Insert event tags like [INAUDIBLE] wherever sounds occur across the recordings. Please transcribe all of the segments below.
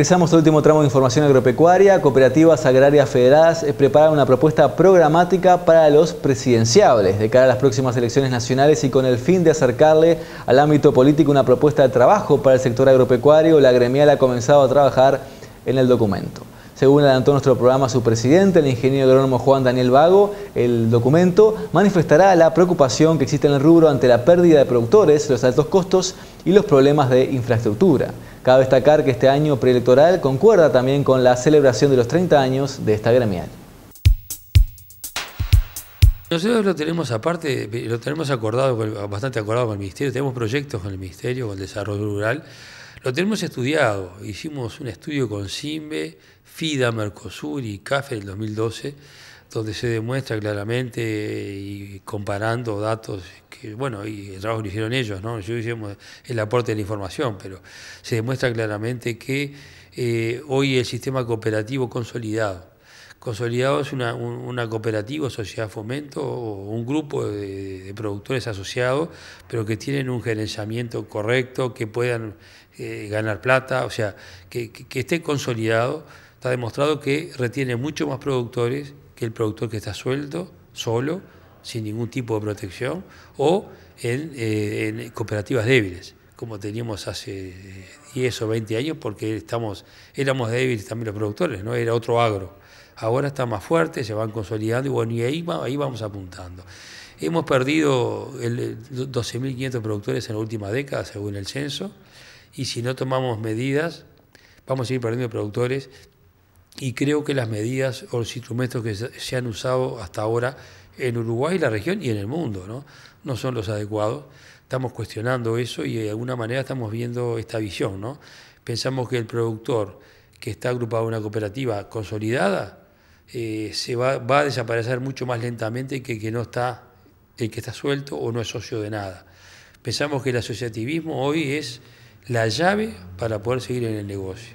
Regresamos al último tramo de información agropecuaria. Cooperativas agrarias federadas eh, preparan una propuesta programática para los presidenciables de cara a las próximas elecciones nacionales y con el fin de acercarle al ámbito político una propuesta de trabajo para el sector agropecuario. La gremial ha comenzado a trabajar en el documento. Según adelantó nuestro programa su presidente, el ingeniero agrónomo Juan Daniel Vago, el documento manifestará la preocupación que existe en el rubro ante la pérdida de productores, los altos costos y los problemas de infraestructura. Cabe destacar que este año preelectoral concuerda también con la celebración de los 30 años de esta gremial. Nosotros lo tenemos aparte, lo tenemos acordado, bastante acordado con el Ministerio, tenemos proyectos con el Ministerio, con el Desarrollo Rural, lo tenemos estudiado. Hicimos un estudio con CIMBE, FIDA, Mercosur y CAFE del 2012, donde se demuestra claramente y comparando datos bueno, y el trabajo lo hicieron ellos, ¿no? Yo hicimos el aporte de la información, pero se demuestra claramente que eh, hoy el sistema cooperativo consolidado Consolidado es una, una, cooperativa, sociedad fomento o un grupo de, productores asociados, pero que tienen un gerenciamiento correcto, que puedan eh, ganar plata, o sea, que, esté consolidado. Está demostrado que retiene mucho más productores que el productor que está suelto, solo, sin ningún tipo de protección, o en, eh, cooperativas débiles como teníamos hace 10 eh, o 20 años, porque estamos, éramos débiles también los productores, ¿no? Era otro agro ahora está más fuerte, se van consolidando y bueno, ahí, vamos apuntando. Hemos perdido 12.500 productores en la última década, según el censo, y si no tomamos medidas, vamos a seguir perdiendo productores y creo que las medidas o los instrumentos que se han usado hasta ahora en Uruguay, la región y en el mundo, ¿no? no son los adecuados. Estamos cuestionando eso y de alguna manera estamos viendo esta visión. ¿no? Pensamos que el productor que está agrupado en una cooperativa consolidada eh, se va, a desaparecer mucho más lentamente que no está, el que está suelto o no es socio de nada. Pensamos que el asociativismo hoy es la llave para poder seguir en el negocio.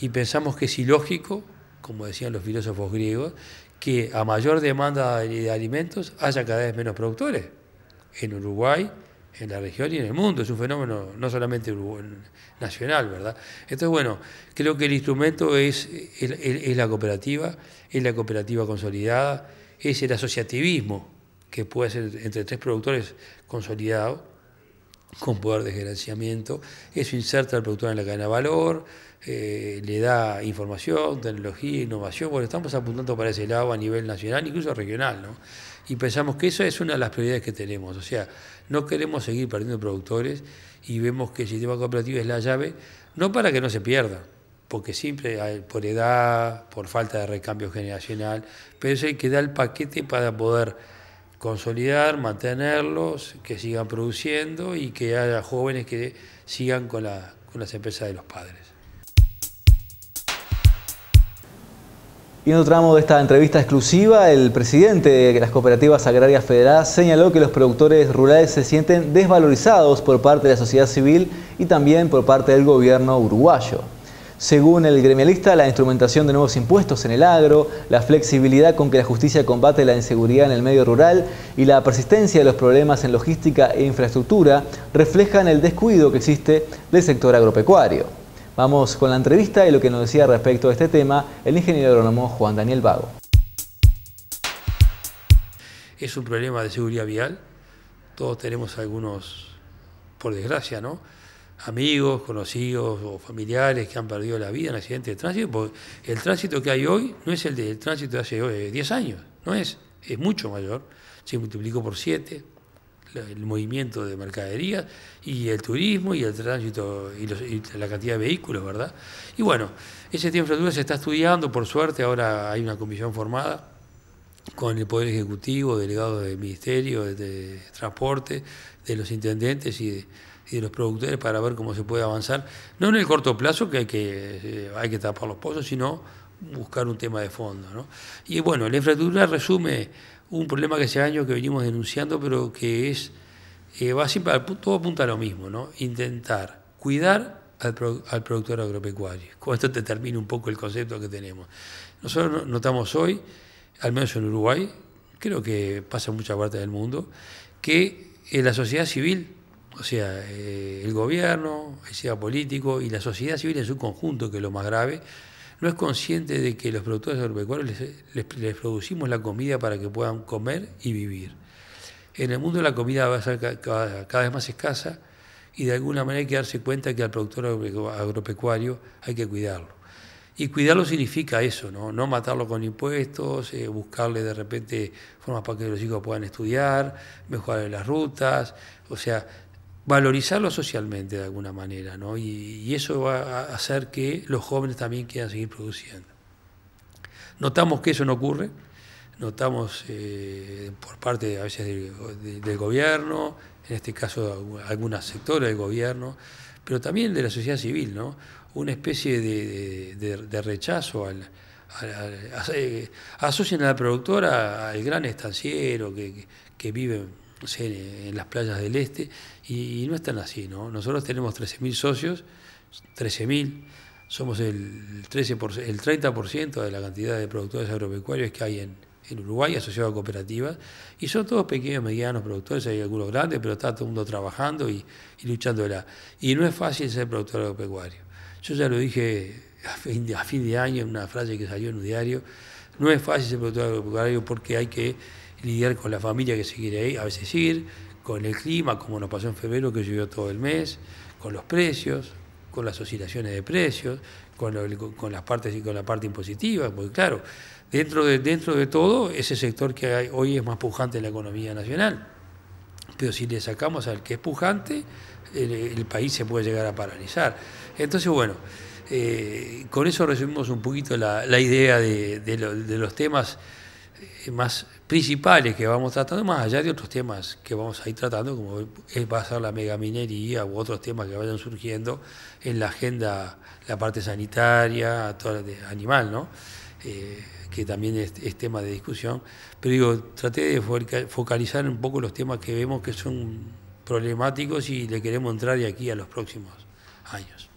Y pensamos que es ilógico, como decían los filósofos griegos, que a mayor demanda de alimentos haya cada vez menos productores. En Uruguay, en la región y en el mundo, es un fenómeno no solamente nacional, ¿verdad? Entonces, bueno, creo que el instrumento es, la cooperativa, es la cooperativa consolidada, es el asociativismo que puede ser entre tres productores consolidados con poder de gerenciamiento. Eso inserta al productor en la cadena de valor, eh, le da información, tecnología, innovación. Bueno, estamos apuntando para ese lado a nivel nacional, incluso regional, ¿no? Y pensamos que eso es una de las prioridades que tenemos. O sea, no queremos seguir perdiendo productores y vemos que el sistema cooperativo es la llave, no para que no se pierda, porque siempre por edad, por falta de recambio generacional, pero eso hay que da el paquete para poder consolidar, mantenerlos, que sigan produciendo y que haya jóvenes que sigan con, las empresas de los padres. Y en otro tramo de esta entrevista exclusiva, el presidente de las cooperativas agrarias federadas señaló que los productores rurales se sienten desvalorizados por parte de la sociedad civil y también por parte del gobierno uruguayo. Según el gremialista, la instrumentación de nuevos impuestos en el agro, la flexibilidad con que la justicia combate la inseguridad en el medio rural y la persistencia de los problemas en logística e infraestructura reflejan el descuido que existe del sector agropecuario. Vamos con la entrevista y lo que nos decía respecto a este tema el ingeniero agrónomo Juan Daniel Vago. Es un problema de seguridad vial. Todos tenemos algunos, por desgracia, ¿no? amigos, conocidos o familiares que han perdido la vida en accidentes de tránsito, porque el tránsito que hay hoy no es el del tránsito de hace 10 eh, años, no es, es mucho mayor, se multiplicó por 7 el movimiento de mercadería y el turismo y el tránsito y, la cantidad de vehículos, ¿verdad? Y bueno, ese tiempo de se está estudiando, por suerte ahora hay una comisión formada con el Poder Ejecutivo, delegado del Ministerio de Transporte, de los intendentes y de y de los productores para ver cómo se puede avanzar, no en el corto plazo que hay que, eh, hay que tapar los pozos, sino buscar un tema de fondo. ¿no? Y bueno, la infraestructura resume un problema que hace años que venimos denunciando, pero que es, eh, va todo apunta a lo mismo, ¿no? intentar cuidar al, productor agropecuario. [LAUGHS] Con esto te termina un poco el concepto que tenemos. Nosotros notamos hoy, al menos en Uruguay, creo que pasa en muchas partes del mundo, que eh, la sociedad civil o sea, eh, el gobierno, el sistema político y la sociedad civil en su conjunto, que es lo más grave, no es consciente de que los productores agropecuarios les, producimos la comida para que puedan comer y vivir. En el mundo la comida va a ser cada, vez más escasa y de alguna manera hay que darse cuenta que al productor agropecuario hay que cuidarlo. Y cuidarlo significa eso, ¿no? No matarlo con impuestos, eh, buscarle de repente formas para que los hijos puedan estudiar, mejorar las rutas. O sea, valorizarlo socialmente de alguna manera, ¿no? Y, eso va a hacer que los jóvenes también quieran seguir produciendo. Notamos que eso no ocurre, notamos eh, por parte a veces del, gobierno, en este caso algunas sectores del gobierno, pero también de la sociedad civil, ¿no? Una especie de, rechazo al, eh, asocian a la productora al gran estanciero que, que vive no sé, en las playas del este, y, no están así, ¿no? Nosotros tenemos 13.000 socios, 13.000, somos el, 13 el 30% de la cantidad de productores agropecuarios que hay en, Uruguay asociados a cooperativas, y son todos pequeños, medianos productores, hay algunos grandes, pero está todo el mundo trabajando y, y luchando Y no es fácil ser productor agropecuario. Yo ya lo dije a fin de año en una frase que salió en un diario, no es fácil ser productor agropecuario porque hay que lidiar con la familia que se quiere ir, a veces ir, con el clima, como nos pasó en febrero que llovió todo el mes, con los precios, con las oscilaciones de precios, con, las partes y con la parte impositiva, muy claro, dentro de, dentro de todo, ese sector que hoy es más pujante en la economía nacional. Pero si le sacamos al que es pujante, el, país se puede llegar a paralizar. Entonces, bueno, eh, con eso resumimos un poquito la, idea de los temas más principales que vamos tratando, más allá de otros temas que vamos a ir tratando, como va a ser la megaminería u otros temas que vayan surgiendo en la agenda, la parte sanitaria, animal, eh, que también es, es, tema de discusión. Pero digo, traté de focalizar un poco los temas que vemos que son problemáticos y le queremos entrar de aquí a los próximos años.